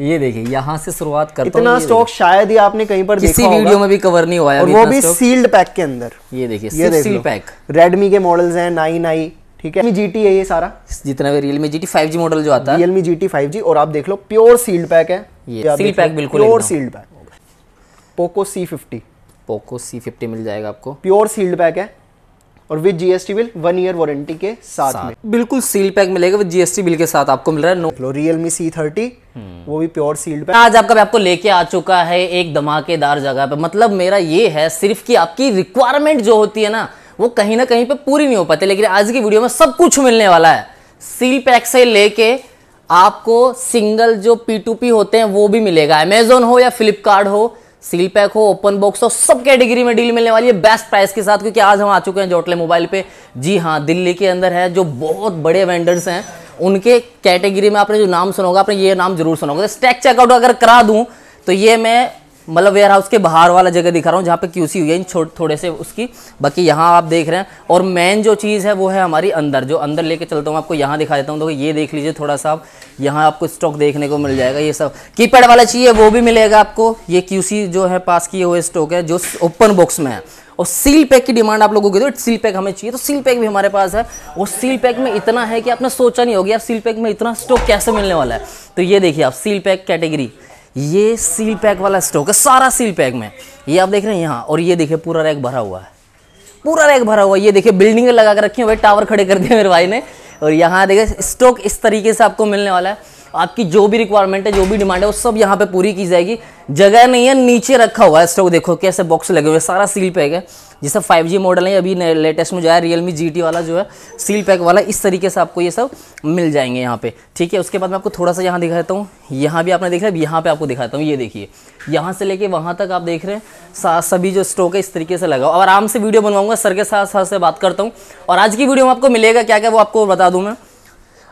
ये देखिए यहाँ से शुरुआत कर इतना स्टॉक शायद ही आपने कहीं पर किसी वीडियो में भी कवर नहीं हुआ है और वो भी सील्ड पैक के अंदर ये देखिए ये सील्ड पैक रेडमी के मॉडल्स हैं नाइन आई ठीक है जी टी है ये सारा जितना भी Realme G T five G model जो आता है Realme G T five G और आप देख लो प्योर सील्ड पैक है ये सील्ड पैक बिल्कुल pure sealed pack Poco C fifty Poco C fifty मिल जाएगा आपको प्योर सील्ड पैक है और with GST bill one year warranty के साथ, साथ में बिल्कुल सील पैक मिलेगा विद जीएसटी बिल के साथ आपको मिल रहा है नो रियलमी सी थर्टी वो भी प्योर सील्ड पैक आज आपका आपको लेके आ चुका है एक धमाकेदार जगह पे मतलब मेरा ये है सिर्फ की आपकी रिक्वायरमेंट जो होती है ना वो कहीं ना कहीं पे पूरी नहीं हो पाती लेकिन आज की वीडियो में सब कुछ मिलने वाला है सील पैक से लेके आपको सिंगल जो पी टू पी होते हैं वो भी मिलेगा अमेजोन हो या फ्लिपकार्ट हो सील पैक हो ओपन बॉक्स हो सब कैटेगरी में डील मिलने वाली है बेस्ट प्राइस के साथ क्योंकि आज हम आ चुके हैं जोटले मोबाइल पे जी हाँ दिल्ली के अंदर है जो बहुत बड़े वेंडर्स हैं उनके कैटेगरी में आपने जो नाम सुनोगा आपने ये नाम जरूर सुना स्टैक चेकआउट तो अगर करा दूँ तो ये मैं मतलब वेयर हाउस के बाहर वाला जगह दिखा रहा हूँ जहाँ पे क्यूसी हुई है इन थोड़े से उसकी बाकी यहाँ आप देख रहे हैं और मेन जो चीज़ है वो है हमारी अंदर जो अंदर लेके चलता हूँ आपको यहाँ दिखा देता हूँ देखो ये देख लीजिए थोड़ा सा आप यहाँ आपको स्टॉक देखने को मिल जाएगा ये सब कीपैड वाला चाहिए वो भी मिलेगा आपको ये क्यूसी जो है पास किए हुए स्टॉक है जो ओपन बॉक्स में है और सील पैक की डिमांड आप लोगों की तो सील पैक हमें चाहिए तो सील पैक भी हमारे पास है और सील पैक में इतना है कि आपने सोचा नहीं होगी आप सील पैक में इतना स्टॉक कैसे मिलने वाला है तो ये देखिए आप सील पैक कैटेगरी ये सील पैक वाला स्टॉक है सारा सील पैक में ये आप देख रहे हैं यहाँ और ये देखिए पूरा रैक भरा हुआ है पूरा रैक भरा हुआ है ये देखिए बिल्डिंग लगा कर रखी है भाई टावर खड़े कर दिए मेरे भाई ने और यहाँ देखे स्टॉक इस तरीके से आपको मिलने वाला है आपकी जो भी रिक्वायरमेंट है जो भी डिमांड है वो सब यहाँ पे पूरी की जाएगी जगह नहीं है नीचे रखा हुआ है स्टॉक देखो कैसे बॉक्स लगे हुए सारा सील पैक है जैसे 5G मॉडल है अभी लेटेस्ट में जो है रियलमी जी वाला जो है सील पैक वाला इस तरीके से आपको ये सब मिल जाएंगे यहाँ पे ठीक है उसके बाद मैं आपको थोड़ा सा यहाँ दिखाता हूँ यहाँ भी आपने देखा है यहाँ पे आपको दिखाता हूँ ये देखिए यहाँ से लेके वहाँ तक आप देख रहे हैं सभी जो स्टॉक है इस तरीके से लगा और आराम से वीडियो बनवाऊंगा सर के साथ साथ से बात करता हूँ और आज की वीडियो में आपको मिलेगा क्या क्या वो आपको बता दूँ मैं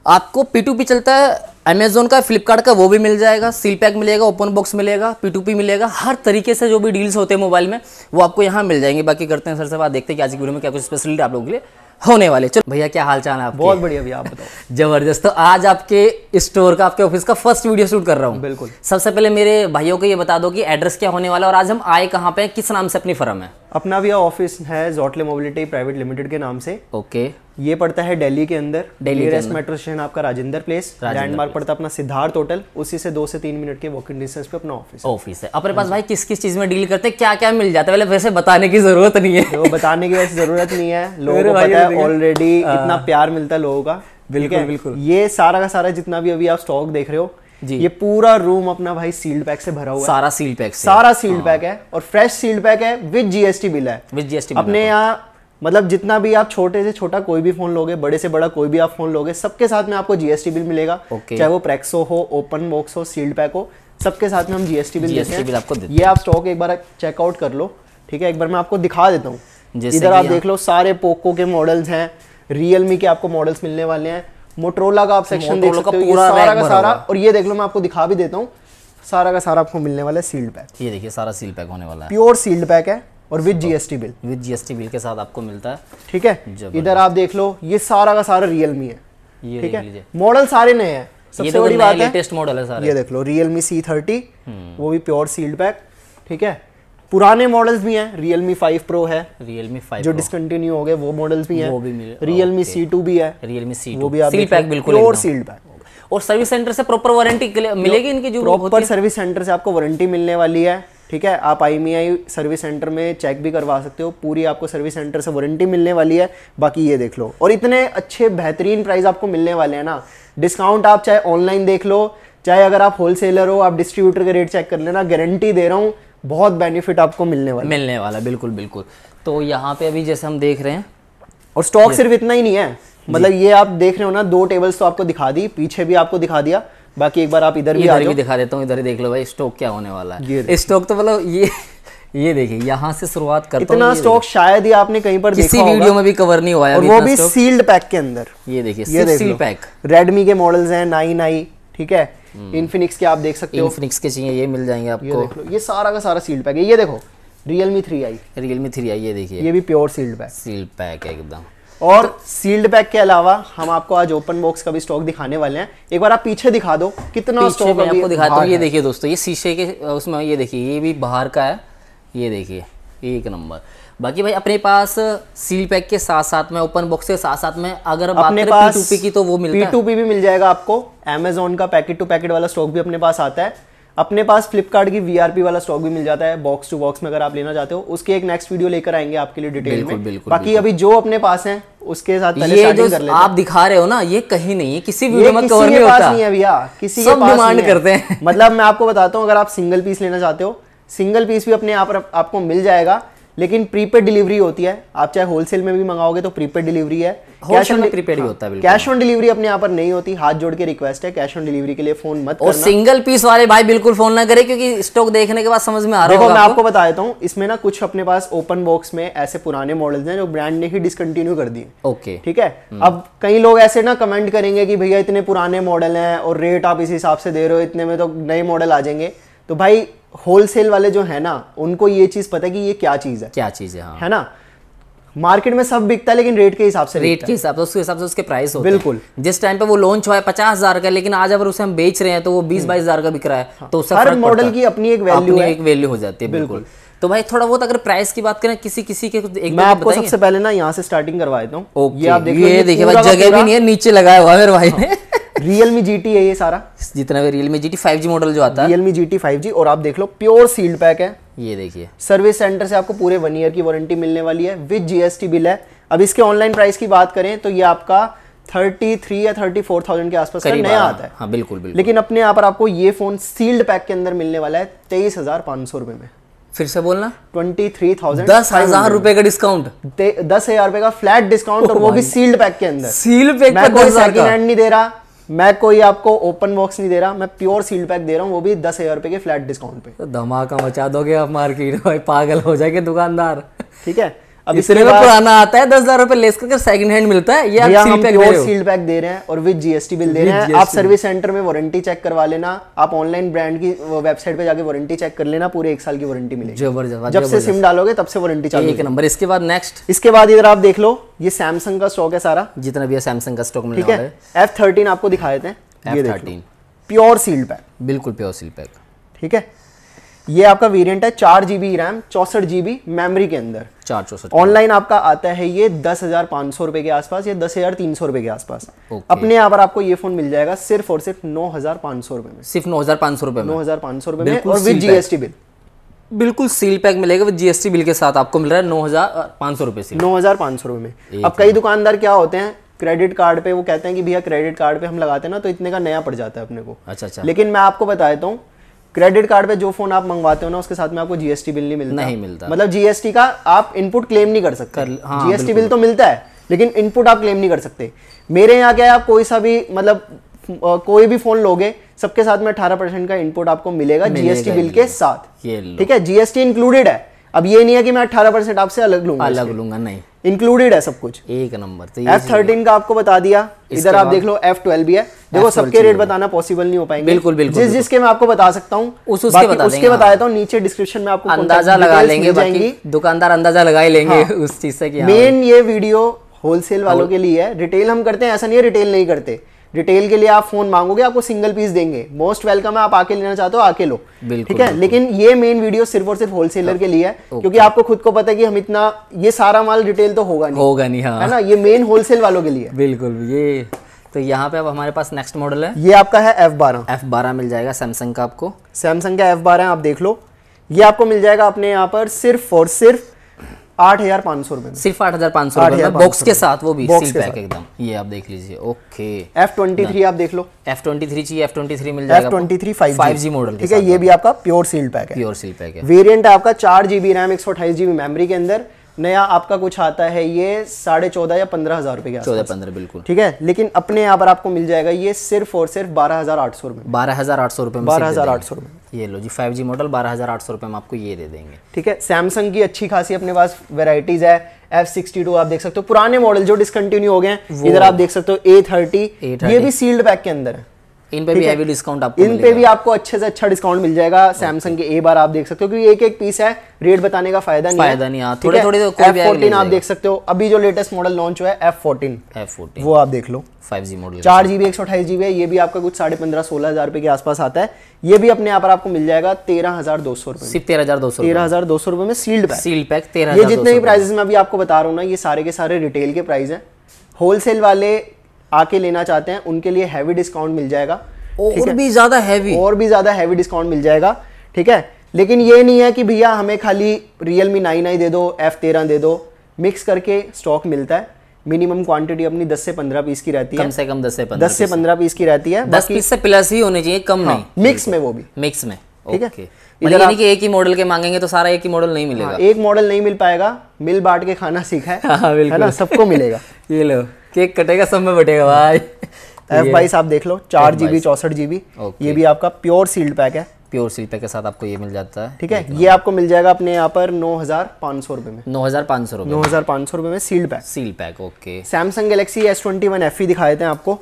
आपको पी टू पी चलता है अमेजोन का फ्लिपकार्ट का वो भी मिल जाएगा सील पैक मिलेगा ओपन बॉक्स मिलेगा पी मिलेगा हर तरीके से जो भी डील्स होते हैं मोबाइल में वो आपको यहाँ मिल जाएंगे बाकी करते हैं सर से बात देखते हैं कि आज की वीडियो में क्या कुछ स्पेशलिटी आप लोगों के लिए होने वाले चलो भैया क्या हाल चाल है बहुत बढ़िया भैया आप जबरदस्त तो आज आपके स्टोर का आपके ऑफिस का फर्स्ट वीडियो शूट कर रहा हूँ बिल्कुल सबसे पहले मेरे भाइयों को ये बता दो कि एड्रेस क्या होने वाला और आज हम आए कहाँ पे किस नाम से अपनी फर्म है अपना भैया ऑफिस है जोटले मोबिलिटी प्राइवेट लिमिटेड के नाम से ओके ये पड़ता है दिल्ली के अंदर दिल्ली रेस्ट मेट्रो स्टेशन आपका राजेंद्र प्लेस लैंडमार्क पड़ता है अपना सिद्धार्थ होटल उसी से दो से तीन मिनट के वॉकिंग डिस्टेंस पे अपना ऑफिस ऑफिस है अपने पास हाँ भाई किस किस चीज में डील करते हैं क्या क्या मिल जाता है तो वैसे बताने की जरूरत नहीं है वो बताने की वैसे जरूरत नहीं है लोगों को पता है ऑलरेडी हाँ। इतना प्यार मिलता है लोगों का बिल्कुल बिल्कुल ये सारा का सारा जितना भी अभी आप स्टॉक देख रहे हो जी ये पूरा रूम अपना भाई सील्ड पैक से भरा हुआ सारा सील्ड पैक सारा सील्ड पैक हाँ। है और फ्रेश सील्ड पैक है विद जीएसटी बिल है विद जीएसटी अपने यहाँ मतलब जितना भी आप छोटे से छोटा कोई भी फोन लोगे बड़े से बड़ा कोई भी आप फोन लोगे सबके साथ में आपको जीएसटी बिल मिलेगा okay. चाहे वो प्रेक्सो हो ओपन बॉक्स हो सील्ड पैक हो सबके साथ में हम जीएसटी बिल जीएसटी बिल, आपको ये आप स्टॉक एक बार चेकआउट कर लो ठीक है एक बार मैं आपको दिखा देता हूँ इधर आप देख लो सारे पोको के मॉडल्स हैं रियलमी के आपको मॉडल्स मिलने वाले हैं मोटरोला का आप सेक्शन देख सकते हो सारा का सारा और ये देख लो मैं आपको दिखा भी देता हूँ सारा का सारा आपको मिलने वाला है सील्ड पैक ये देखिए सारा सील्ड पैक होने वाला है प्योर सील्ड पैक है और with GST bill with GST bill के साथ आपको मिलता है ठीक है इधर आप देख लो ये सारा का सारा रियलमी है ठीक है मॉडल सारे नए हैं सबसे बड़ी बात है टेस्ट मॉडल है सारे ये देख लो रियलमी सी थर्टी वो भी प्योर सील्ड पैक ठीक है पुराने मॉडल्स भी हैं रियलमी फाइव प्रो है रियलमी फाइव जो डिसकंटिन्यू हो गए वो मॉडल्स भी हैं वो भी रियलमी सी टू भी है रियलमी सी वो भी आप पैक बिल्कुल और सील्ड पैक और सर्विस सेंटर से प्रॉपर वारंटी मिलेगी इनकी जो प्रॉपर सर्विस सेंटर से आपको वारंटी मिलने वाली है ठीक है आप आई आई सर्विस सेंटर में चेक भी करवा सकते हो पूरी आपको सर्विस सेंटर से वारंटी मिलने वाली है बाकी ये देख लो और इतने अच्छे बेहतरीन प्राइस आपको मिलने वाले हैं ना डिस्काउंट आप चाहे ऑनलाइन देख लो चाहे अगर आप होलसेलर हो आप डिस्ट्रीब्यूटर का रेट चेक कर लेना गारंटी दे रहा हूँ बहुत बेनिफिट आपको मिलने वाला मिलने वाला बिल्कुल बिल्कुल तो यहाँ पे अभी जैसे हम देख रहे हैं और स्टॉक सिर्फ इतना ही नहीं है मतलब ये आप देख रहे हो ना दो टेबल्स तो आपको दिखा दी पीछे भी आपको दिखा दिया बाकी एक बार आप इधर भी भी दिखा देता हूँ इधर देख लो भाई स्टॉक क्या होने वाला है स्टॉक तो मतलब ये ये देखिए यहाँ से शुरुआत करता इतना स्टॉक शायद ही आपने कहीं पर किसी वीडियो में भी कवर नहीं हुआ और वो भी सील्ड पैक के अंदर ये देखिए ये देख सील्ड पैक रेडमी के मॉडल्स हैं नाई नाई ठीक है इनफिनिक्स हम्म। के आप देख सकते हो इनफिनिक्स के चाहिए ये मिल जाएंगे आपको ये देख लो ये सारा का सारा सील्ड पैक है ये देखो Realme three I Realme three I ये देखिए ये भी pure sealed pack sealed pack है एकदम और सील्ड बैग के अलावा हम आपको आज ओपन बॉक्स का भी स्टॉक दिखाने वाले हैं एक बार आप पीछे दिखा दो कितना स्टॉक मैं आपको दिखाता हूँ ये देखिए दोस्तों ये शीशे के उसमें ये देखिए ये भी बाहर का है ये देखिए एक नंबर बाकी भाई अपने पास सील पैक के साथ साथ में ओपन बॉक्स के साथ साथ में अगर बात अपने पास पी की तो वो मिलता है पी भी मिल जाएगा आपको अमेजोन का पैकेट टू पैकेट वाला स्टॉक भी अपने पास आता है अपने पास फ्लिपकार्ट की वीआरपी वाला स्टॉक भी मिल जाता है बॉक्स टू बॉक्स में अगर आप लेना चाहते हो उसके एक नेक्स्ट वीडियो लेकर आएंगे आपके लिए डिटेल में बिल्कुल, बाकी बिल्कुल। अभी जो अपने पास है उसके साथ पहले ये जो कर आप दिखा रहे हो ना ये कहीं नहीं है किसी वीडियो में कवर नहीं होता नहीं है भैया किसी सब डिमांड करते हैं मतलब मैं आपको बताता हूँ अगर आप सिंगल पीस लेना चाहते हो सिंगल पीस भी अपने आप आपको मिल जाएगा लेकिन प्रीपेड डिलीवरी होती है आप चाहे होलसेल में भी मंगाओगे तो प्रीपेड डिलीवरी है कैश ऑन प्रीपेड ही हाँ। होता है कैश ऑन डिलीवरी अपने यहाँ पर नहीं होती हाथ जोड़ के रिक्वेस्ट है कैश ऑन डिलीवरी के लिए फोन मत और करना। सिंगल पीस वाले भाई बिल्कुल फोन ना करें क्योंकि स्टॉक देखने के बाद समझ में आ रहा है मैं आपको बता देता हूँ इसमें ना कुछ अपने पास ओपन बॉक्स में ऐसे पुराने मॉडल्स हैं जो ब्रांड ने ही डिसकंटिन्यू कर दिए ओके ठीक है हम्म। अब कई लोग ऐसे ना कमेंट करेंगे कि भैया इतने पुराने मॉडल हैं और रेट आप इस हिसाब से दे रहे हो इतने में तो नए मॉडल आ जाएंगे तो भाई होलसेल वाले जो है ना उनको ये चीज़ पता है कि ये क्या चीज़ है क्या चीज़ है हाँ। है ना मार्केट में सब बिकता है लेकिन रेट के हिसाब से रेट के हिसाब से उसके हिसाब से उसके प्राइस होते बिल्कुल जिस टाइम पे वो लॉन्च हुआ है पचास हजार का लेकिन आज अगर उसे हम बेच रहे हैं तो वो बीस हम्म। बाईस हजार का बिक रहा है हाँ। तो हर मॉडल की अपनी एक वैल्यू एक वैल्यू हो जाती है बिल्कुल तो भाई थोड़ा बहुत अगर प्राइस की बात करें किसी किसी के एक मैं आपको सबसे पहले ना यहाँ से स्टार्टिंग करवा देता हूँ ये देखिए भाई जगह भी नहीं है नीचे लगाया हुआ है मेरे भाई हाँ। ने रियलमी जीटी है ये सारा जितना भी रियलमी जीटी 5G मॉडल जो आता है रियलमी जीटी 5G और आप देख लो प्योर सील्ड पैक है ये देखिए सर्विस सेंटर से आपको पूरे वन ईयर की वारंटी मिलने वाली है विद जीएसटी बिल है अब इसके ऑनलाइन प्राइस की बात करें तो ये आपका थर्टी थ्री या थर्टी फोर थाउजेंड के आसपास का नया आता है हाँ, बिल्कुल, बिल्कुल लेकिन अपने यहाँ पर आपको ये फोन सील्ड पैक के अंदर मिलने वाला है तेईस हजार पाँच सौ रुपए में फिर से बोलना ट्वेंटी थ्री थाउजेंड दस हजार रुपए का डिस्काउंट दस हजार रुपए का फ्लैट डिस्काउंट और वो भी सील्ड पैक के अंदर सील्ड पैक का सेकंड हैंड नहीं दे रहा मैं कोई आपको ओपन बॉक्स नहीं दे रहा मैं प्योर सील्ड पैक दे रहा हूँ वो भी दस हज़ार रुपए के फ्लैट डिस्काउंट पे तो धमाका मचा दोगे आप मार्केट भाई पागल हो जाएंगे दुकानदार ठीक है अब इसमें पुराना आता है दस हजार रुपए लेस करके सेकंड हैंड मिलता है ये आप सील सील्ड पैक दे रहे हैं और विद जीएसटी बिल दे रहे हैं आप सर्विस सेंटर में वारंटी चेक करवा लेना आप ऑनलाइन ब्रांड की वेबसाइट पे जाके वारंटी चेक कर लेना पूरे एक साल की वारंटी मिलेगी जब से सिम डालोगे तब से वारंटी चाहिए एक नंबर इसके बाद नेक्स्ट इसके बाद इधर आप देख लो ये सैमसंग का स्टॉक है सारा जितना भी है सैमसंग का स्टॉक ठीक है एफ थर्टीन आपको दिखा देते हैं F thirteen pure sealed pack बिल्कुल प्योर सील्ड पैक ठीक है ये आपका वेरिएंट है चार जीबी रैम चौसठ जीबी मेमोरी के अंदर चार चौसठ ऑनलाइन आपका आता है ये दस हजार पांच सौ रुपए के आसपास या दस हजार तीन सौ रुपए के आसपास okay. अपने यहाँ पर आपको ये फोन मिल जाएगा सिर्फ और सिर्फ नौ हजार पांच सौ रुपए में सिर्फ नौ हजार पांच सौ रुपए नौ हजार पांच सौ रुपए में और विद जीएसटी बिल बिल्कुल सील पैक मिलेगा वो जीएसटी बिल के साथ आपको मिल रहा है नौ हज़ार पाँच सौ रुपये से नौ हज़ार पाँच सौ रुपये में अब कई दुकानदार क्या होते हैं क्रेडिट कार्ड पे वो कहते हैं कि भैया क्रेडिट कार्ड पे हम लगाते हैं ना तो इतने का नया पड़ जाता है अपने को अच्छा अच्छा लेकिन मैं आपको बता देता हूँ क्रेडिट कार्ड पे जो फोन आप मंगवाते हो ना उसके साथ में आपको जीएसटी बिल नहीं मिलता नहीं मिलता मतलब जीएसटी का आप इनपुट क्लेम नहीं कर सकते जीएसटी हाँ, बिल तो मिलता है लेकिन इनपुट आप क्लेम नहीं कर सकते मेरे यहाँ क्या है आप कोई सा भी मतलब कोई भी फोन लोगे सबके साथ में अठारह परसेंट का इनपुट आपको मिलेगा जीएसटी बिल के साथ ठीक है जीएसटी इंक्लूडेड है अब ये नहीं है कि मैं अठारह परसेंट आपसे अलग लूंगा अलग लूंगा नहीं इंक्लूडेड है सब कुछ एक नंबर एफ तो थर्टीन का आपको बता दिया इधर आप देख लो एफ ट्वेल्व भी है देखो सबके रेट बताना पॉसिबल नहीं हो पाएंगे बिल्कुल बिल्कुल जिस जिसके मैं आपको बता सकता हूँ उस उसके बता उसके बता देता हूँ तो नीचे डिस्क्रिप्शन में आपको अंदाजा लगा लेंगे दुकानदार अंदाजा लगा ही लेंगे हाँ। उस चीज से मेन हाँ ये वीडियो होलसेल वालों हाँ। के लिए है रिटेल हम करते हैं ऐसा नहीं है रिटेल नहीं करते डिटेल के लिए आप फोन मांगोगे आपको सिंगल पीस देंगे मोस्ट वेलकम है आप आके लेना चाहते हो आके लो ठीक है लेकिन ये मेन वीडियो सिर्फ और सिर्फ होलसेलर के लिए है क्योंकि आपको खुद को पता है कि हम इतना ये सारा माल रिटेल तो होगा नहीं होगा नहीं हाँ। है ना ये मेन होलसेल वालों के लिए बिल्कुल ये तो यहाँ पे अब हमारे पास नेक्स्ट मॉडल है ये आपका है एफ बारह एफ बारह मिल जाएगा सैमसंग का आपको सैमसंग का एफ बारह आप देख लो ये आपको मिल जाएगा अपने यहाँ पर सिर्फ और सिर्फ आठ हजार पांच सौ रुपए सिर्फ आठ हजार पांच सौ बॉक्स के साथ वो भी सील पैक एकदम ये आप देख लीजिए ओके एफ ट्वेंटी थ्री आप देख लो एफ ट्वेंटी थ्री चाहिए एफ ट्वेंटी थ्री मिल जाएगा F twenty three five five G model ठीक है ये भी आपका प्योर सील पैक है प्योर सील पैक है वेरियंट आपका चार जीबी रैम एक सौ अठाईस जीबी मेमरी के अंदर नया आपका कुछ आता है ये साढ़े चौदह या पंद्रह हज़ार रुपए का चौदह पंद्रह बिल्कुल ठीक है लेकिन अपने यहाँ पर आपको मिल जाएगा ये सिर्फ और सिर्फ बारह हज़ार आठ सौ रुपए बारह हज़ार आठ सौ रुपए बारह हज़ार आठ सौ रुपए ये लो जी फाइव जी मॉडल बारह हज़ार आठ सौ रुपए में आपको ये दे देंगे ठीक है सैमसंग की अच्छी खासी अपने पास वेराइटीज़ है एफ सिक्सटी टू आप देख सकते हो पुराने मॉडल जो डिसकंटिन्यू हो गए हैं इधर आप देख सकते हो A30, थर्टी ये भी सील्ड पैक के अंदर है इन पे भी हैवी डिस्काउंट आपको इन पे भी आपको अच्छे से अच्छा डिस्काउंट मिल जाएगा सैमसंग के ए बार आप देख सकते हो क्योंकि एक एक पीस है रेट बताने का फायदा नहीं फायदा नहीं थोड़े थोड़े थोड़े F14 आप देख सकते हो अभी जो लेटेस्ट मॉडल लॉन्च हुआ है एफ फोर्टीन एफ फोर्टीन वो आप देख लो फाइव जी मॉडल चार जीबी एक सौ अठाईस जीबी है ये भी आपका कुछ साढ़े पंद्रह सोलह हजार रुपए के आसपास आता है ये भी अपने यहाँ पर आपको मिल जाएगा तेरह हजार दो सौ रुपए सिर्फ तेरह हजार दो सौ तेरह हजार दो सौ रुपए में सील्ड पैक सील्ड पैक तेरह ये जितने भी प्राइसेस में अभी आपको बता रहा हूँ ना ये सारे के सारे रिटेल के प्राइस है होलसेल वाले आके लेना चाहते हैं उनके लिए हैवी डिस्काउंट मिल जाएगा और भी ज़्यादा हैवी और भी ज़्यादा हैवी डिस्काउंट मिल जाएगा ठीक है लेकिन ये नहीं है कि भैया हमें खाली रियल मी नाइन आई दे दो एफ तेरह दे दो मिक्स करके स्टॉक मिलता है मिनिमम क्वांटिटी अपनी 10 से 15 पीस की रहती कम है कम से कम 10 से 15 10 से 15 पीस की रहती है 10 पीस से प्लस ही होने चाहिए कम हाँ, नहीं मिक्स में वो भी मिक्स में ठीक है मतलब यानी कि एक ही मॉडल के मांगेंगे तो सारा एक ही मॉडल नहीं मिलेगा हाँ, एक मॉडल नहीं मिल पाएगा मिल बांट के खाना सीखा है, हाँ, है ना सबको मिलेगा ये लो केक कटेगा सब में बटेगा भाई एफ बाईस आप देख लो चार जी बी चौसठ जी बी ये भी आपका प्योर सील्ड पैक है प्योर सील पैक के साथ आपको ये मिल जाता है ठीक है ये आपको मिल जाएगा अपने यहाँ पर नौ हजार पाँच सौ रुपए में नौ हजार पाँच सौ रुपए नौ हजार पाँच सौ रुपए में sealed pack seal pack okay Samsung Galaxy S twenty one F दिखा देते हैं आपको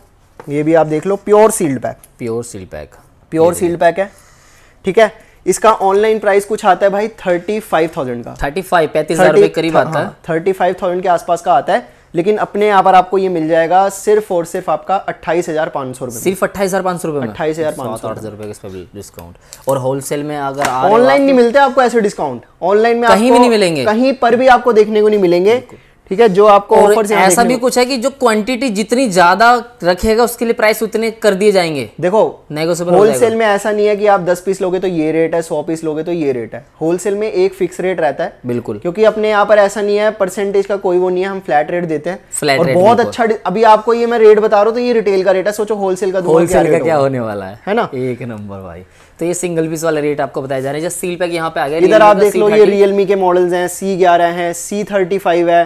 ये भी आप देख लो pure sealed pack pure seal pack pure sealed pack है ठीक है इसका ऑनलाइन प्राइस कुछ आता है भाई थर्टी फाइव थाउजेंड का थर्टी फाइव पैंतीस हजार के करीब आता है थर्टी फाइव थाउजेंड के आसपास का आता है लेकिन अपने यहाँ पर आपको ये मिल जाएगा सिर्फ और सिर्फ आपका अट्ठाईस हज़ार पाँच सौ रुपये सिर्फ अट्ठाईस हज़ार पाँच सौ रुपये अट्ठाईस हज़ार पाँच सौ हज़ार रुपये का डिस्काउंट और होलसेल में अगर ऑनलाइन नहीं मिलते आपको ऐसे डिस्काउंट ऑनलाइन में कहीं भी नहीं मिलेंगे कहीं पर भी आपको देखने को नहीं मिलेंगे ठीक है जो आपको ऑफर से ऐसा भी कुछ है कि जो क्वांटिटी जितनी ज्यादा रखेगा उसके लिए प्राइस उतने कर दिए जाएंगे देखो नेगोशिएबल होलसेल में ऐसा नहीं है कि आप 10 पीस लोगे तो ये रेट है 100 पीस लोगे तो ये रेट है होलसेल में एक फिक्स रेट रहता है बिल्कुल क्योंकि अपने यहाँ पर ऐसा नहीं है परसेंटेज का कोई वो नहीं है हम फ्लैट रेट देते हैं फ्लैट और बहुत अच्छा अभी आपको ये मैं रेट बता रहा हूँ तो ये रिटेल का रेट है सोचो होलसेल का होलसेल का क्या होने वाला है है ना एक नंबर भाई तो ये सिंगल पीस वाला रेट आपको बताया जा रहा है जैसे सील पैक यहाँ पे आ गया इधर आप देख लो ये रियलमी के मॉडल्स हैं सी ग्यारह है सी थर्टी फाइव है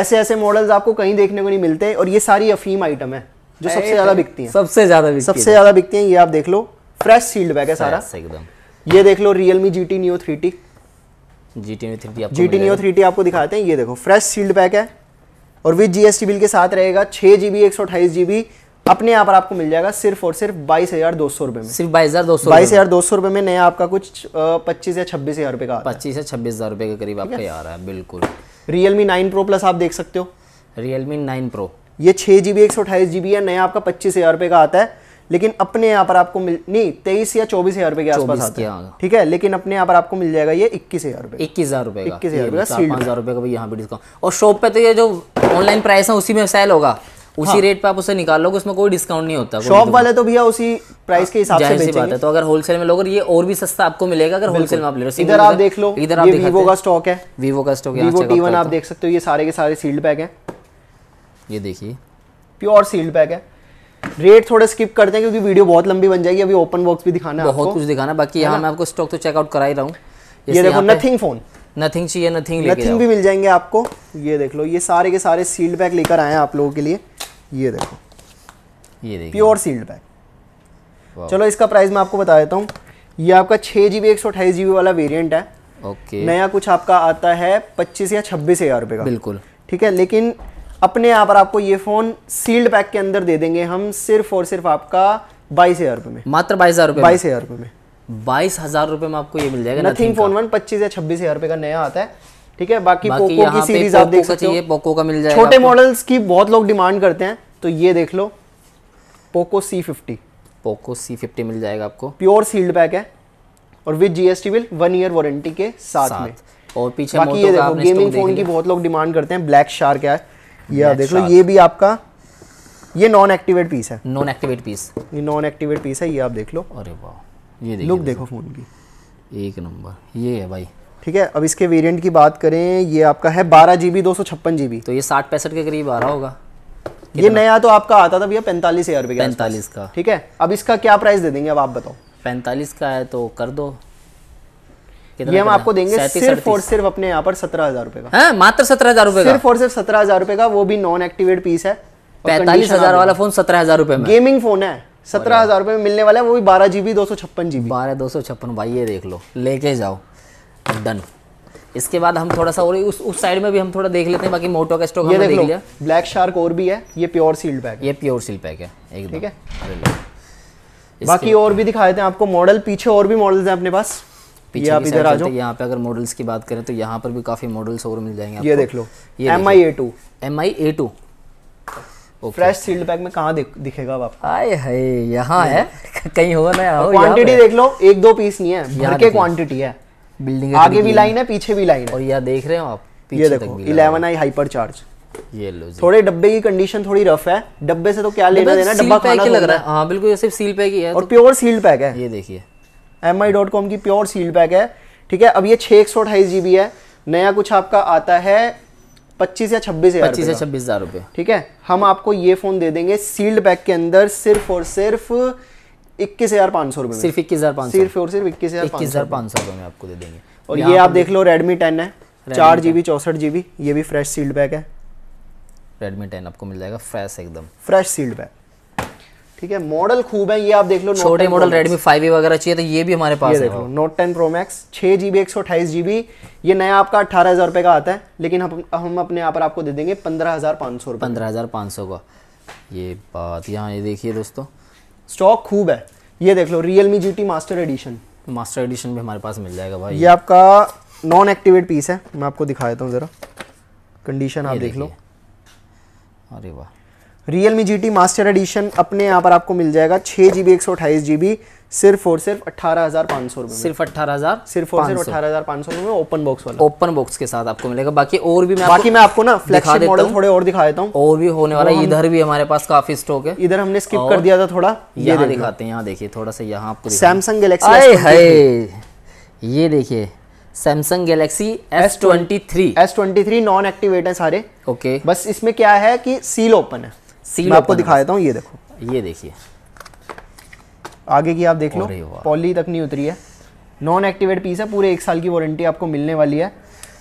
ऐसे ऐसे मॉडल्स आपको कहीं देखने को नहीं मिलते और ये सारी अफीम आइटम है जो सबसे ज़्यादा बिकती है सबसे ज़्यादा सबसे ज़्यादा बिकती है ये आप देख लो फ्रेश सील्ड बैग है सारा एकदम ये देख लो Realme G T new three T G T three T G T new three T आपको दिखाते हैं ये देखो फ्रेश सील्ड बैग है और विद जीएसटी बिल के साथ रहेगा छह जी एक सौ अट्ठाईस जीबी अपने यहाँ पर आपको मिल जाएगा सिर्फ और सिर्फ बाईस हजार दो सौ रुपए में सिर्फ बाईस हजार दो सौ बाईस हजार दो सौ रुपए में नया आपका कुछ पच्चीस या छब्बीस हजार रुपए का पच्चीस या छब्बीस हजार रुपए के करीब आपका आ रहा है बिल्कुल Realme nine pro plus आप देख सकते हो रियल मी नाइन प्रो ये छः जी बी एक सौ अठाईस जी बी है नया आपका पच्चीस हज़ार रुपये का आता है लेकिन अपने यहाँ पर आपको मिल नहीं तेईस या चौबीस हज़ार रुपये के आसपास आता है ठीक है लेकिन अपने यहाँ पर आपको मिल जाएगा ये इक्कीस हज़ार रुपये इक्कीस हज़ार रुपये इक्कीस हज़ार रुपये का हज़ार रुपये का भी यहाँ पे डिस्काउंट और शॉप पे तो ये जो ऑनलाइन प्राइस है उसी में सेल होगा उसी रेट हाँ। पे आप उसे निकाल लोगे उसमें कोई डिस्काउंट नहीं होता शॉप वाले तो भैया उसी प्राइस के हिसाब से बात है तो अगर होलसेल में लोग ये और भी सस्ता आपको मिलेगा अगर होलसेल में आप ले रहे हो इधर आप देख लो इधर आप वीवो का स्टॉक है वीवो का स्टॉक है वीवो टी आप देख सकते हो ये सारे के सारे सील्ड पैक है ये देखिए प्योर सील्ड पैक है रेट थोड़े स्किप करते हैं क्योंकि वीडियो बहुत लंबी बन जाएगी अभी ओपन बॉक्स भी दिखाना है बहुत कुछ दिखाना बाकी यहाँ मैं आपको स्टॉक तो चेकआउट करा ही रहा हूँ ये देखो नथिंग फोन नथिंग चाहिए नथिंग नथिंग भी मिल जाएंगे आपको ये देख लो ये सारे के सारे सील्ड बैग लेकर आए हैं आप लोगों के लिए ये देखो ये देखो प्योर सील्ड बैग चलो इसका प्राइस मैं आपको बता देता हूँ ये आपका छः जी बी एक सौ अठाईस जी बी वाला वेरियंट है ओके नया कुछ आपका आता है पच्चीस या छब्बीस हज़ार रुपये का बिल्कुल ठीक है लेकिन अपने यहाँ पर आपको ये फ़ोन सील्ड पैक के अंदर दे देंगे हम सिर्फ और सिर्फ आपका बाईस हज़ार रुपये में मात्र बाईस हज़ार रुपये बाईस हज़ार रुपये में बाईस हज़ार रुपये में आपको ये मिल जाएगा नथिंग फोन वन पच्चीस या छब्बीस हज़ार रुपये का नया आता है ठीक है बाकी, बाकी पोको की सीरीज आप देख सकते हो पोको का मिल जाएगा छोटे मॉडल्स की बहुत लोग डिमांड करते हैं तो ये देख लो Poco C fifty Poco C fifty मिल जाएगा आपको प्योर सील्ड बैग है और with GST bill one year warranty के साथ, साथ में और पीछे बाकी ये देखो गेमिंग फोन की बहुत लोग डिमांड करते हैं ब्लैक शार क्या है यह देख लो ये भी आपका ये नॉन एक्टिवेट पीस है नॉन एक्टिवेट पीस ये नॉन एक्टिवेट पीस है ये आप देख लो अरे वाह ये लुक देखो फोन की एक नंबर ये है भाई ठीक है अब इसके वेरिएंट की बात करें ये आपका है बारह जी बी दो सौ छप्पन जी बी तो ये साठ पैंसठ के करीब आ रहा होगा ये नया तो आपका आता था भैया पैंतालीस हजार रुपये पैंतालीस का ठीक है अब इसका क्या प्राइस दे देंगे अब आप बताओ पैंतालीस का है तो कर दो ये हम आपको देंगे सिर्फ और सिर्फ अपने यहाँ पर सत्रह हजार रुपए का है? हाँ, मात्र सत्रह हजार रुपए सिर्फ और सिर्फ सत्रह हजार रुपए का वो भी नॉन एक्टिवेट पीस है पैंतालीस हजार वाला फोन सत्रह हजार रुपए में गेमिंग फोन है सत्रह हजार रुपए में मिलने वाला है वो भी बारह जीबी दो सौ छप्पन जीबी बारह दो सौ छप्पन भाई ये देख लो लेके जाओ डन इसके बाद हम थोड़ा सा और उस उस साइड में भी हम थोड़ा देख लेते हैं बाकी मोटो का स्टॉक देख लिया ब्लैक शार्क और भी है ये प्योर सील्ड पैक ये प्योर सील्ड पैक है एकदम ठीक है बाकी और भी दिखा देते हैं आपको मॉडल पीछे और भी मॉडल्स हैं अपने पास पीछे आप इधर आ जाओ यहाँ पे अगर मॉडल्स की बात करें तो यहाँ पर भी काफी मॉडल्स और मिल जाएंगे ये देख लो M I A two M I A two fresh sealed pack में कहाँ दिखेगा आप आए हाय यहाँ है कहीं होगा ना क्वांटिटी देख लो एक दो पीस नहीं है भर के क्वांटिटी है बिल्डिंग आगे भी लाइन है पीछे भी लाइन है और यह देख रहे हो आप ये देखो इलेवन आई हाइपर चार्ज ये लो जी। थोड़े डब्बे की कंडीशन थोड़ी रफ है डब्बे से तो क्या लेना देना डब्बा खाना लग रहा है हाँ बिल्कुल ये सिर्फ सील पैक ही है और प्योर सील पैक है ये देखिए एम आई डॉट कॉम की प्योर सील पैक है ठीक है अब ये छः एक सौ अठाईस जी बी है नया कुछ आपका आता है पच्चीस या छब्बीस पच्चीस या छब्बीस हजार रुपए ठीक है हम आपको ये फ़ोन दे देंगे सील्ड पैक के अंदर सिर्फ और सिर्फ इक्कीस हज़ार पाँच सौ रुपये सिर्फ इक्कीस हज़ार पाँच सिर्फ और सिर्फ इक्कीस हज़ार इक्कीस हज़ार पाँच सौ रुपये में आपको दे देंगे और ये आप देख लो रेडमी टेन है चार जी बी चौसठ जी बी ये भी फ्रेश सील्ड बैग है रेडमी टेन आपको मिल जाएगा फ्रेश एकदम फ्रेश सील्ड बैग ठीक है मॉडल खूब है ये आप देख लो छोटे मॉडल रेडमी फाइव वगैरह चाहिए तो ये भी हमारे पास देख लो नोट टेन प्रो मैक्स छः जी बी एक सौ अठाईस जी बी ये नया आपका अठारह हज़ार रुपये का आता है लेकिन हम हम अपने यहाँ पर आपको दे देंगे पंद्रह हज़ार पाँच सौ पंद्रह हज़ार पाँच सौ का ये बात यहाँ ये देखिए दोस्तों स्टॉक खूब है ये देख लो Realme G master edition master edition भी हमारे पास मिल जाएगा भाई ये आपका नॉन एक्टिवेट पीस है मैं आपको दिखा देता हूँ ज़रा कंडीशन आप देख लो अरे वाह Realme G T master edition अपने यहाँ पर आपको मिल जाएगा छः जी बी एक सौ अट्ठाईस जी बी सिर्फ और सिर्फ अठारह हज़ार पाँच सौ रुपये सिर्फ अठारह हज़ार सिर्फ और सिर्फ अठारह हज़ार पाँच सौ रुपये ओपन बॉक्स वाला ओपन बॉक्स के साथ आपको मिलेगा बाकी और भी मैं बाकी मैं आपको ना फ्लैक्स मॉडल थोड़े और दिखा देता हूँ और भी होने वाला इधर भी हमारे पास काफी स्टॉक है इधर हमने स्किप कर दिया था थोड़ा ये दिखाते हैं यहाँ देखिए थोड़ा सा यहाँ आपको सैमसंग गैलेक्सी ये देखिए Samsung Galaxy S twenty three S twenty three non activate है सारे ओके okay. बस इसमें क्या है कि सील ओपन है सील मैं आपको दिखा देता हूँ ये देखो ये देखिए आगे की आप देख लो पॉली तक नहीं उतरी है नॉन एक्टिवेट पीस है पूरे एक साल की वारंटी आपको मिलने वाली है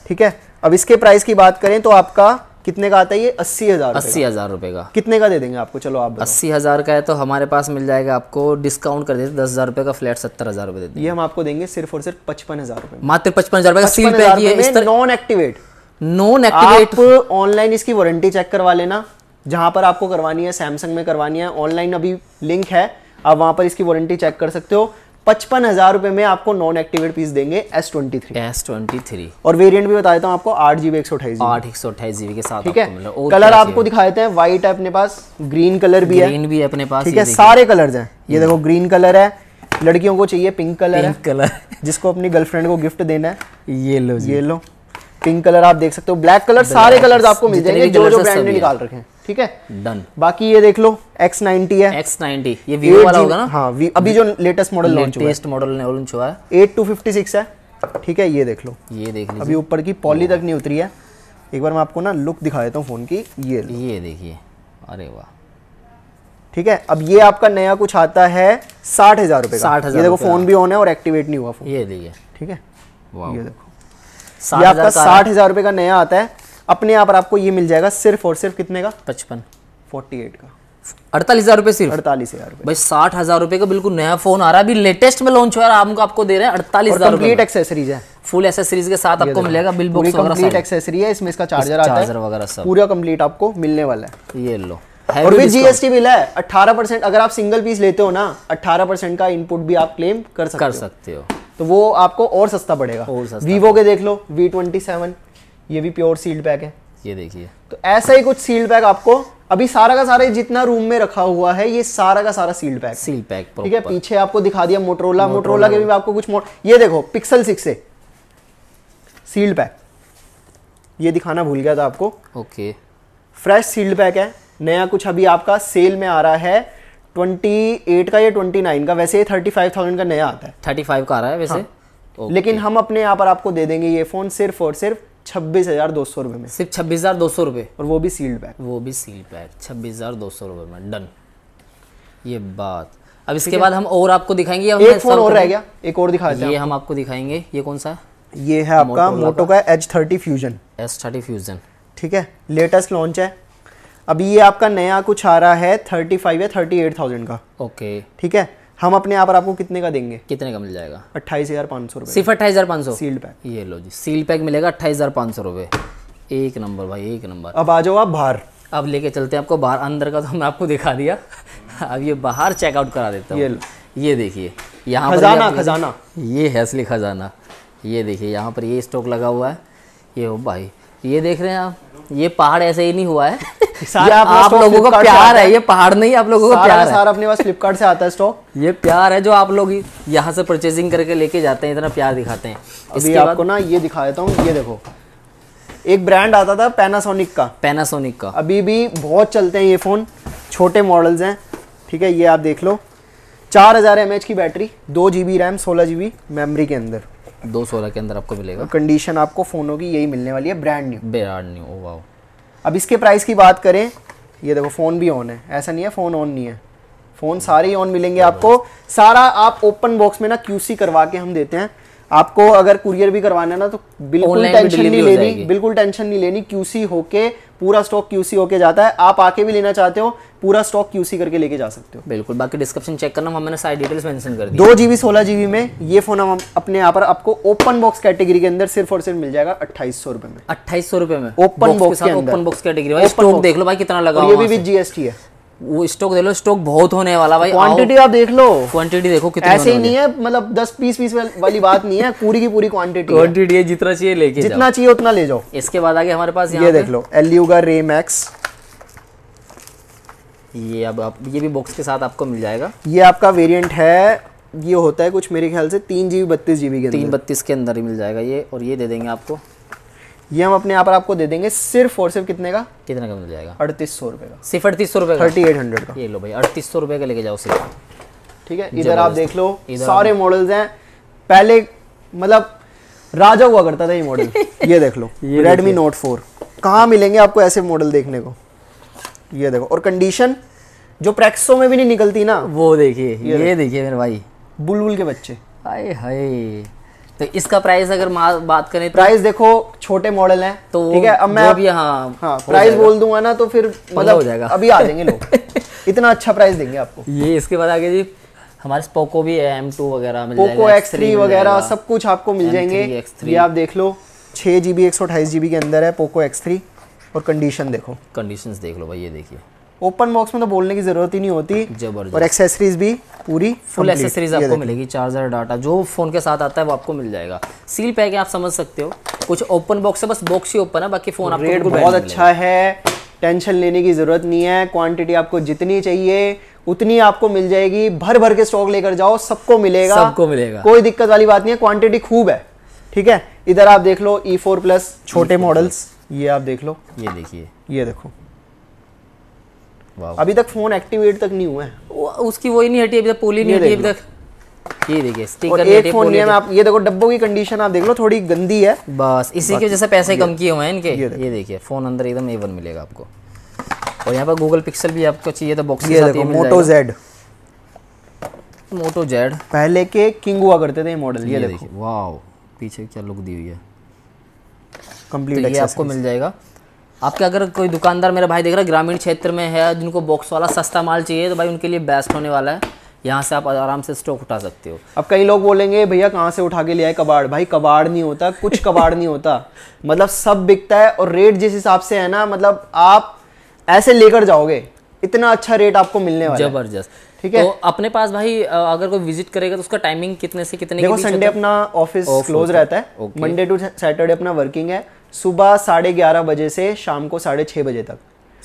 ठीक है अब इसके प्राइस की बात करें तो आपका कितने का आता है ये अस्सी हज़ार अस्सी हज़ार रुपए का कितने का दे देंगे आपको चलो आप अस्सी हज़ार का है तो हमारे पास मिल जाएगा आपको डिस्काउंट कर देते दस हज़ार रुपए का फ्लैट सत्तर हज़ार रुपए देते ये हम आपको देंगे सिर्फ और सिर्फ पचपन हज़ार रुपए मात्र पचपन हज़ार non activate non activate online इसकी वारंटी चेक करवा लेना जहाँ पर आपको करवानी है सैमसंग में करवानी है ऑनलाइन अभी लिंक है आप वहाँ पर इसकी वारंटी चेक कर सकते हो पचपन हजार रुपए में आपको नॉन एक्टिवेट पीस देंगे S twenty three S twenty three और वेरिएंट भी बता देता हूँ आपको आठ जीबी एक सौ अठाईस आठ एक सौ अठाईस जीबी के साथ ठीक है कलर आपको दिखा देते हैं व्हाइट है अपने पास ग्रीन कलर भी ग्रीन है भी अपने पास ठीक है सारे कलर है ये देखो ग्रीन हम्म। कलर है लड़कियों को चाहिए पिंक कलर है कलर जिसको अपनी गर्लफ्रेंड को गिफ्ट देना है ये लो ये लो पिंक कलर आप देख सकते हो ब्लैक कलर सारे कलर आपको मिल जाएंगे जो जो ब्रांड ने निकाल रखे हैं ठीक है डन बाकी ये देख लो एक्स नाइनटी है एक्स नाइनटी ये वीवो वाला होगा ना हाँ वी, अभी जो लेटेस्ट मॉडल लॉन्च हुआ लेटेस्ट मॉडल ने लॉन्च हुआ है एट टू फिफ्टी सिक्स है ठीक है ये देख लो ये देख लो अभी ऊपर की पॉली तक नहीं उतरी है एक बार मैं आपको ना लुक दिखा देता हूँ फ़ोन की ये ये देखिए अरे वाह ठीक है अब ये आपका नया कुछ आता है साठ हज़ार रुपये साठ हज़ार देखो फ़ोन भी ऑन है और एक्टिवेट नहीं हुआ फोन ये देखिए ठीक है ये देखो ये आपका साठ हज़ार रुपए का नया आता है अपने आप आपको ये मिल जाएगा सिर्फ और सिर्फ कितने का पचपन फोर्टी एट का अड़तालीस हजार रुपए सिर्फ अड़तालीस हजार भाई साठ हजार रुपए का बिल्कुल नया फोन आ रहा है अभी लेटेस्ट में लॉन्च हुआ है हमको आपको दे रहे हैं अड़तालीस हजार कंप्लीट एक्सेसरीज है फुल एक्सेसरीज के साथ आपको मिलेगा बिल बॉक्स वगैरह कंप्लीट एक्सेसरी है इसमें इसका चार्जर आता है वगैरह सब पूरा कंप्लीट आपको मिलने वाला है ये लो और भी जीएसटी बिल है अठारह परसेंट अगर आप सिंगल पीस लेते हो ना अठारह परसेंट का इनपुट भी आप क्लेम कर सकते कर सकते हो तो वो आपको और सस्ता पड़ेगा और सस्ता वीवो के देख लो वी ट्वेंटी सेवन ये भी प्योर सील्ड पैक है ये देखिए तो ऐसा ही कुछ सील्ड पैक आपको अभी सारा का सारा जितना रूम में रखा हुआ है ये सारा का सारा सील्ड पैक सील्ड पैक ठीक है पीछे आपको दिखा दिया मोटरोला मोटरोला के भी आपको कुछ मोट ये देखो पिक्सल सिक्स से सील्ड पैक ये दिखाना भूल गया था आपको ओके फ्रेश सील्ड पैक है नया कुछ अभी आपका सेल में आ रहा है 28 का या 29 का वैसे ये 35,000 का नया आता है 35 का आ रहा है वैसे हाँ। लेकिन हम अपने यहाँ पर आपको दे देंगे ये फ़ोन सिर्फ और सिर्फ छब्बीस हजार दो सौ रुपए में सिर्फ छब्बीस हजार दो सौ रुपए और वो भी सील्ड पैक वो भी सील्ड पैक छब्बीस हजार दो सौ रुपए में डन ये बात अब इसके बाद हम और आपको दिखाएंगे एक फोन और रह गया एक और दिखा ये हम आपको दिखाएंगे ये कौन सा है ये है आपका मोटो का H thirty fusion H thirty fusion ठीक है लेटेस्ट लॉन्च है अभी ये आपका नया कुछ आ रहा है थर्टी फाइव या थर्टी एट थाउजेंड का ओके ठीक है हम अपने यहाँ पर आपको कितने का देंगे कितने का मिल जाएगा अट्ठाईस हज़ार पाँच सौ सिर्फ अट्ठाईस हज़ार पाँच सौ सील्ड पैक ये लो जी सील पैक मिलेगा अट्ठाईस हज़ार पाँच सौ रुपए एक नंबर भाई एक नंबर अब आ जाओ आप बाहर अब लेके चलते हैं आपको बाहर अंदर का तो हमने आपको दिखा दिया अब ये बाहर चेकआउट करा देता हूँ ये ये देखिए यहाँ खजाना खजाना ये है असली खजाना ये देखिए यहाँ पर ये स्टॉक लगा हुआ है ये हो भाई ये देख रहे हैं आप ये पहाड़ ऐसे ही नहीं हुआ है ये आप लोगों का प्यार है ये पहाड़ नहीं आप लोगों का प्यार है अपने पास फ्लिपकार्ट से आता है स्टॉक ये प्यार है जो आप लोग यहाँ से परचेजिंग करके लेके जाते हैं इतना प्यार दिखाते हैं अभी आपको ना ये दिखा देता हूँ ये देखो एक ब्रांड आता था पैनासोनिक का पैनासोनिक का अभी भी बहुत चलते हैं ये फ़ोन छोटे मॉडल्स हैं ठीक है ये आप देख लो चार हज़ार एम की बैटरी दो जी बी रैम सोलह जी बी मेमरी के अंदर दो सोलह के अंदर आपको मिलेगा कंडीशन आपको फ़ोनों की यही मिलने वाली है brand new brand new wow अब इसके प्राइस की बात करें ये देखो फ़ोन भी ऑन है ऐसा नहीं है फ़ोन ऑन नहीं है फ़ोन सारे ही ऑन मिलेंगे आपको सारा आप ओपन बॉक्स में ना क्यूसी करवा के हम देते हैं आपको अगर कुरियर भी करवाना है ना तो बिल्कुल टेंशन नहीं लेनी बिल्कुल टेंशन नहीं लेनी क्यूसी होके पूरा स्टॉक क्यूसी होके जाता है आप आके भी लेना चाहते हो पूरा स्टॉक क्यूसी करके लेके जा सकते हो बिल्कुल बाकी डिस्क्रिप्शन चेक करना हमने सारी डिटेल्स मेंशन कर दी दो जीबी सोलह जीबी में ये फोन हम अपने यहाँ पर आपको ओपन बॉक्स कैटेगरी के अंदर सिर्फ और सिर्फ मिल जाएगा अट्ठाईस सौ रुपए में अट्ठाईस सौ रुपए में open box open box category open देख लो भाई कितना लगा ये भी जीएसटी है वो स्टॉक देख लो स्टॉक बहुत होने वाला भाई क्वांटिटी आप देख लो क्वांटिटी देखो कितनी ऐसे ही नहीं है मतलब दस पीस पीस वाली बात नहीं है पूरी की पूरी क्वांटिटी क्वांटिटी है जितना चाहिए लेके जितना चाहिए उतना ले जाओ इसके बाद आगे हमारे पास ये देख लो एलयू का रे मैक्स ये अब आप ये भी बॉक्स के साथ आपको मिल जाएगा ये आपका वेरिएंट है ये होता है कुछ मेरे ख्याल से तीन जीबी बत्तीस जीबी के तीन बत्तीस के अंदर ही मिल जाएगा ये और ये दे देंगे आपको ये हम अपने यहाँ पर आपको दे देंगे सिर्फ और सिर्फ कितने का कितने का मिल जाएगा अड़तीस सौ रुपये का सिर्फ अड़तीस सौ रुपये थर्टी एट हंड्रेड का ये लो भाई अड़तीस सौ रुपये का लेके जाओ सिर्फ ठीक है इधर आप देख लो सारे मॉडल्स हैं पहले मतलब राजा हुआ करता था ये मॉडल ये देख लो रेडमी नोट फोर कहाँ मिलेंगे आपको ऐसे मॉडल देखने को ये देखो और कंडीशन जो प्रैक्सो में भी नहीं निकलती ना वो देखिए ये, देखिए मेरे भाई बुलबुल के बच्चे आए हाय तो इसका प्राइस अगर बात करें तो प्राइस देखो छोटे मॉडल हैं तो ठीक है अब मैं अभी हाँ, हाँ प्राइस बोल दूंगा ना तो फिर मतलब हो जाएगा अभी आ जाएंगे लोग इतना अच्छा प्राइस देंगे आपको ये इसके बाद आगे जी हमारे पोको भी है एम टू वगैरह पोको एक्स थ्री वगैरह सब कुछ आपको मिल जाएंगे ये आप देख लो छः जी बी एक सौ अट्ठाईस जी बी के अंदर है पोको एक्स थ्री और कंडीशन देखो कंडीशन देख लो भाई ये देखिए ओपन बॉक्स में तो बोलने की जरूरत ही नहीं होती जबरदस्त और एक्सेसरीज भी पूरी फुल एक्सेसरीज आपको मिलेगी चार्जर डाटा जो फोन के साथ आता है वो आपको मिल जाएगा सील पैक आप समझ सकते हो कुछ ओपन बॉक्स है बस बॉक्स ही ओपन है बाकी फोन आपको रेट बहुत अच्छा है टेंशन लेने की ज़रूरत नहीं है क्वांटिटी आपको जितनी चाहिए उतनी आपको मिल जाएगी भर भर के स्टॉक लेकर जाओ सबको मिलेगा सबको मिलेगा कोई दिक्कत वाली बात नहीं है क्वांटिटी खूब है ठीक है इधर आप देख लो ई फोर प्लस छोटे मॉडल्स e ये आप देख लो ये देखिए ये देखो अभी तक फोन एक्टिवेट तक नहीं हुआ है उसकी वो ही नहीं हटी अभी तक पोली नहीं हटी अभी तक ये देखिए स्टिकर एक फोन नहीं है आप ये देखो डब्बों की कंडीशन आप देख लो थोड़ी गंदी है बस इसी की वजह से पैसे कम किए हुए हैं इनके ये देखिए फोन अंदर एकदम ए मिलेगा आपको और यहाँ पर गूगल पिक्सल भी आपको चाहिए तो box Moto Z Moto Z पहले के किंग हुआ करते थे मॉडल ये देखिए वाह पीछे क्या लुक दी हुई है कंप्लीट तो ये आपको मिल जाएगा आपके अगर कोई दुकानदार मेरा भाई देख रहा है ग्रामीण क्षेत्र में है जिनको बॉक्स वाला सस्ता माल चाहिए तो भाई उनके लिए बेस्ट होने वाला है यहाँ से आप आराम से स्टॉक उठा सकते हो अब कई लोग बोलेंगे भैया कहाँ से उठा के लिया कबाड़ भाई कबाड़ नहीं होता कुछ कबाड़ नहीं होता मतलब सब बिकता है और रेट जिस हिसाब से है ना मतलब आप ऐसे लेकर जाओगे इतना अच्छा रेट आपको मिलने वाला जबरदस्त ठीक है तो अपने पास भाई अगर कोई विजिट करेगा तो उसका टाइमिंग कितने से कितने देखो संडे अपना ऑफिस क्लोज रहता है मंडे टू सैटरडे अपना वर्किंग है सुबह साढ़े ग्यारह बजे से शाम को साढ़े छः बजे तक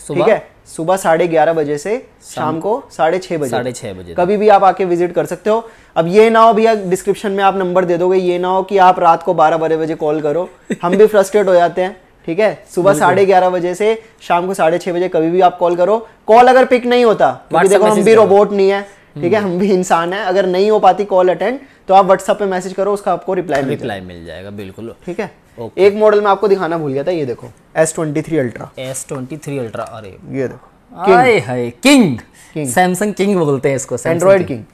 ठीक है सुबह साढ़े ग्यारह बजे से शाम को साढ़े छः बजे साढ़े छः बजे कभी भी आप आके विजिट कर सकते हो अब ये ना हो भैया डिस्क्रिप्शन में आप नंबर दे दोगे ये ना हो कि आप रात को बारह बारह बजे कॉल करो हम भी फ्रस्ट्रेट हो जाते हैं ठीक है सुबह साढ़े ग्यारह बजे से शाम को साढ़े छह बजे कभी भी आप कॉल करो कॉल अगर पिक नहीं होता क्योंकि तो देखो हम भी रोबोट नहीं है हम्म। ठीक है हम भी इंसान है अगर नहीं हो पाती कॉल अटेंड तो आप व्हाट्सएप पे मैसेज करो उसका आपको रिप्लाई रिप्लाई मिल जाएगा बिल्कुल ठीक है okay. एक मॉडल में आपको दिखाना भूल गया था ये देखो S twenty three ultra S twenty three ultra अरे ये देखो किंग सैमसंग किंग बोलते हैं इसको एंड्रॉइड किंग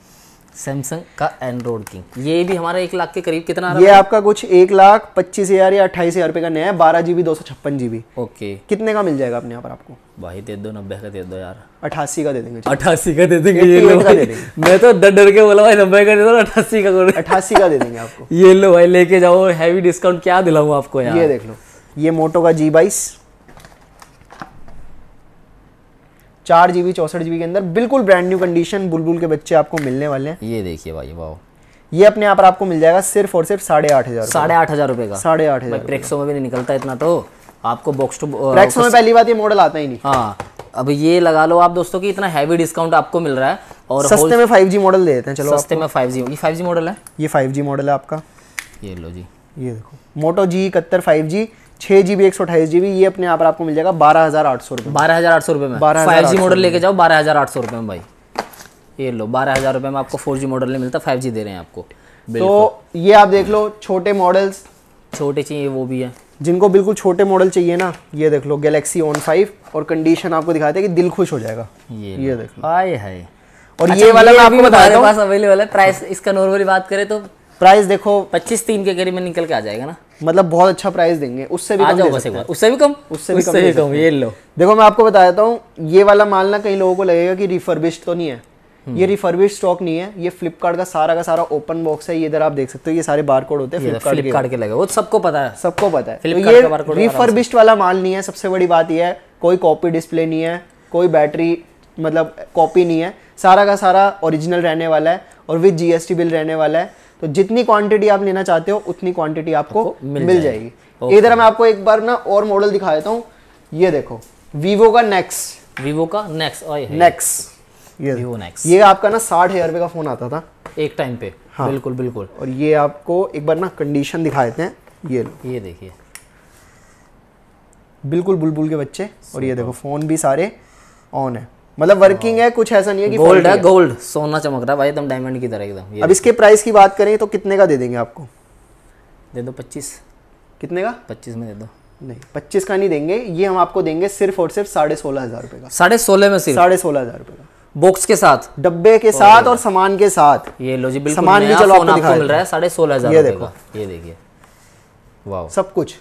सैमसंग का एंड्रॉइड किंग ये भी हमारा एक लाख के करीब कितना ये आपका कुछ एक लाख पच्चीस हजार या अट्ठाईस हजार रुपये का नया है बारह जीबी दो सौ छप्पन जीबी ओके कितने का मिल जाएगा अपने यहाँ पर आपको भाई दे दो नब्बे का दे दो यार अठासी का दे देंगे अठासी का दे देंगे ये लो भाई मैं तो डर डर के बोला भाई नब्बे का दे दो अठासी का अठासी का दे देंगे आपको ये लो भाई लेके जाओ हैवी डिस्काउंट क्या दिलाऊँ आपको यार ये देख लो ये मोटो का जी बाईस चार जीबी चौसठ जीबी के अंदर बिल्कुल ब्रांड न्यू कंडीशन बुलबुल के बच्चे आपको मिलने वाले हैं ये देखिए भाई वाह ये अपने आप आपको मिल जाएगा सिर्फ और सिर्फ साढ़े आठ हजार साढ़े आठ हजार रुपए का साढ़े आठ हजार ट्रेक्सो में भी नहीं निकलता इतना तो आपको बॉक्स टू ट्रेक्सो में पहली बात ये मॉडल आता ही नहीं हाँ अब ये लगा लो आप दोस्तों की इतना हैवी डिस्काउंट आपको मिल रहा है और सस्ते में 5G मॉडल देते हैं चलो सस्ते में 5G ये 5G मॉडल है ये 5G मॉडल है आपका ये लो जी ये देखो मोटो जी इकहत्तर फाइव जी छह जी बी एक सौ अठाईस जी बी ये अपने आप आपको मिल जाएगा बारह हज़ार आठ सौ रुपये बारह हज़ार आठ सौ रुपए में बारह फाइव जी मॉडल लेके जाओ बारह हज़ार आठ सौ रुपए में भाई ये लो बारह हज़ार रुपए में आपको फोर जी मॉडल नहीं मिलता फाइव जी दे रहे हैं आपको तो ये आप देख लो छोटे मॉडल्स छोटे चाहिए वो भी है जिनको बिल्कुल छोटे मॉडल चाहिए ना ये देख लो गैलेक्सी ऑन फाइव और कंडीशन आपको दिखाते हैं कि दिल खुश हो जाएगा ये ये देख लो हाय हाय और अच्छा, ये वाला मैं आपको बता रहा हूँ अवेलेबल है प्राइस इसका नॉर्मली बात करें तो प्राइस देखो पच्चीस तीन के करीब में निकल के आ जाएगा ना मतलब बहुत अच्छा प्राइस देंगे उससे भी कम दे सकते हैं उससे भी कम उससे भी उससे कम, भी कम ये लो देखो मैं आपको बता देता हूँ ये वाला माल ना कई लोगों को लगेगा कि रिफर्बिश तो नहीं है हम्म। ये रिफर्बिश स्टॉक नहीं है ये फ्लिपकार्ट का सारा का सारा ओपन बॉक्स है ये इधर आप देख सकते हो ये सारे बार कोड होते हैं फ्लिपकार्ट तो के लगे वो सबको पता है सबको पता है तो ये रिफर्बिश्ड वाला माल नहीं है सबसे बड़ी बात यह है कोई कॉपी डिस्प्ले नहीं है कोई बैटरी मतलब कॉपी नहीं है सारा का सारा ओरिजिनल रहने वाला है और विद जीएसटी बिल रहने वाला है तो जितनी क्वांटिटी आप लेना चाहते हो उतनी क्वांटिटी आपको मिल, मिल जाएगी इधर मैं आपको एक बार ना और मॉडल दिखा देता हूँ ये देखो वीवो का नेक्स वीवो का नेक्स नेक्स ये ये आपका ना साठ हजार रुपए का फोन आता था एक टाइम पे हाँ बिल्कुल बिल्कुल और ये आपको एक बार ना कंडीशन दिखा देते हैं ये लो ये देखिए बिल्कुल बुलबुल के बच्चे और ये देखो फ़ोन भी सारे ऑन है मतलब वर्किंग है कुछ ऐसा नहीं है कि गोल्ड है गोल्ड सोना चमक रहा है भाई एकदम डायमंड की तरह एकदम अब इसके प्राइस की बात करें तो कितने का दे देंगे आपको दे दो पच्चीस कितने का पच्चीस में दे दो नहीं पच्चीस का नहीं देंगे ये हम आपको देंगे सिर्फ और सिर्फ साढ़े सोलह हजार रुपए का साढ़े सोलह में सिर्फ साढ़े सोलह हजार रुपए का बॉक्स के साथ डब्बे के oh, साथ और सामान के साथ ये लो जी बिल्कुल सामान भी चलो आपको मिल रहा है साढ़े सोलह हजार ये देखो ये देखिए वाह सब कुछ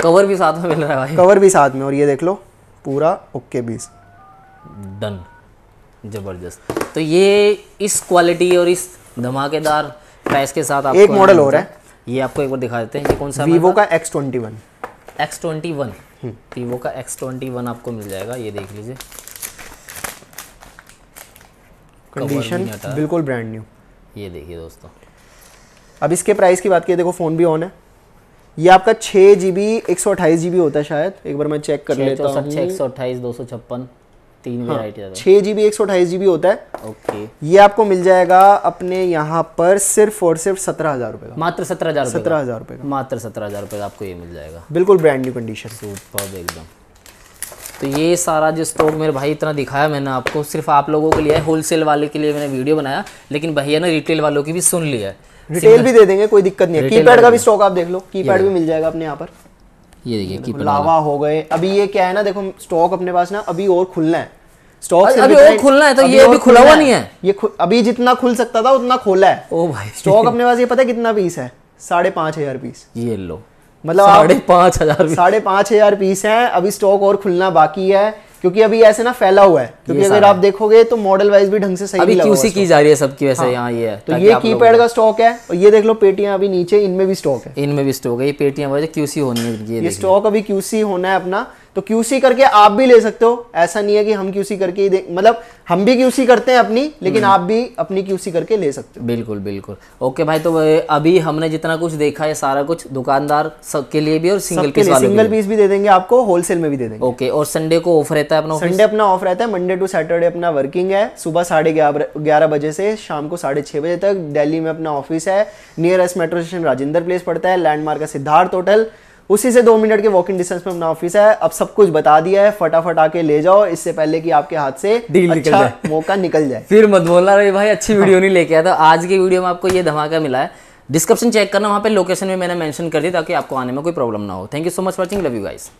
कवर भी साथ में मिल रहा है भाई कवर भी साथ में और ये देख लो पूरा ओके बीस डन ज़बरदस्त तो ये इस क्वालिटी और इस धमाकेदार प्राइस के साथ आपको एक मॉडल हो रहा है ये आपको एक बार दिखा देते हैं ये कौन सा वीवो का X twenty one X twenty one Vivo का एक्स ट्वेंटी वन आपको मिल जाएगा ये देख लीजिए कंडीशन बिल्कुल ब्रांड न्यू ये देखिए दोस्तों अब इसके प्राइस की बात की देखो फ़ोन भी ऑन है ये आपका छः जी बी एक सौ अट्ठाईस जी बी होता है शायद एक बार मैं चेक कर लेता हूँ एक सौ अट्ठाईस दो सौ छप्पन तीन हाँ, छः जी बी एक सौ अट्ठाईस जी बी होता है ओके ये आपको मिल जाएगा अपने यहाँ पर सिर्फ और सिर्फ सत्रह हज़ार रुपये का मात्र सत्रह हज़ार सत्रह हज़ार रुपये का मात्र सत्रह हज़ार रुपये का आपको ये मिल जाएगा बिल्कुल ब्रांड न्यू कंडीशन सुपर एकदम तो ये सारा जो स्टॉक मेरे भाई इतना दिखाया मैंने आपको सिर्फ आप लोगों के लिए होलसेल वाले के लिए मैंने वीडियो बनाया लेकिन भैया ने रिटेल वालों की भी सुन लिया है रिटेल भी दे देंगे कोई दिक्कत नहीं है कीपैड का भी स्टॉक आप देख लो कीपैड भी मिल जाएगा अपने यहाँ पर ये देखिए की लावा हो गए अभी ये क्या है ना देखो स्टॉक अपने पास ना अभी और खुलना है स्टॉक अभी अभी और खुलना है तो ये अभी खुला हुआ नहीं है ये अभी जितना खुल सकता था उतना खोला है ओ भाई स्टॉक अपने पास ये पता है कितना पीस है साढ़े पांच हजार पीस ये लो मतलब साढ़े पांच हजार साढ़े पांच हजार पीस है अभी स्टॉक और खुलना बाकी है क्योंकि अभी ऐसे ना फैला हुआ है क्योंकि अगर आप देखोगे तो मॉडल वाइज भी ढंग से सही अभी क्यूसी की जा रही है सबकी वैसे हाँ। यहाँ ये है तो ये की पैड का स्टॉक है और ये देख लो पेटियां अभी नीचे इनमें भी स्टॉक है इनमें भी स्टॉक है ये पेटियां क्यूसी होनी है ये स्टॉक अभी क्यूसी होना है अपना तो क्यूसी करके आप भी ले सकते हो ऐसा नहीं है कि हम क्यूसी करके ही मतलब हम भी क्यूसी करते हैं अपनी लेकिन हम्म। आप भी अपनी क्यूसी करके ले सकते हो बिल्कुल बिल्कुल ओके भाई तो अभी हमने जितना कुछ देखा है सारा कुछ दुकानदार सबके लिए भी और सिंगल पीस सिंगल पीस भी दे देंगे आपको होलसेल में भी दे देंगे ओके और संडे को ऑफ रहता है अपना संडे अपना ऑफ रहता है मंडे टू सैटरडे अपना वर्किंग है सुबह साढ़े ग्यारह बजे से शाम को साढ़े छह बजे तक दिल्ली में अपना ऑफिस है nearest metro station Rajendra Place पड़ता है लैंडमार्क है सिद्धार्थ होटल उसी से दो मिनट के वॉकिंग डिस्टेंस में अपना ऑफिस है अब सब कुछ बता दिया है फटाफट आके ले जाओ इससे पहले कि आपके हाथ से डील अच्छा निकल जाए मौका निकल जाए फिर मत बोलना रही भाई अच्छी वीडियो हाँ। नहीं लेके आया तो आज की वीडियो में आपको ये धमाका मिला है डिस्क्रिप्शन चेक करना वहाँ पे लोकेशन में मैंने मेंशन कर दी ताकि आपको आने में कोई प्रॉब्लम ना हो thank you so much watching love you guys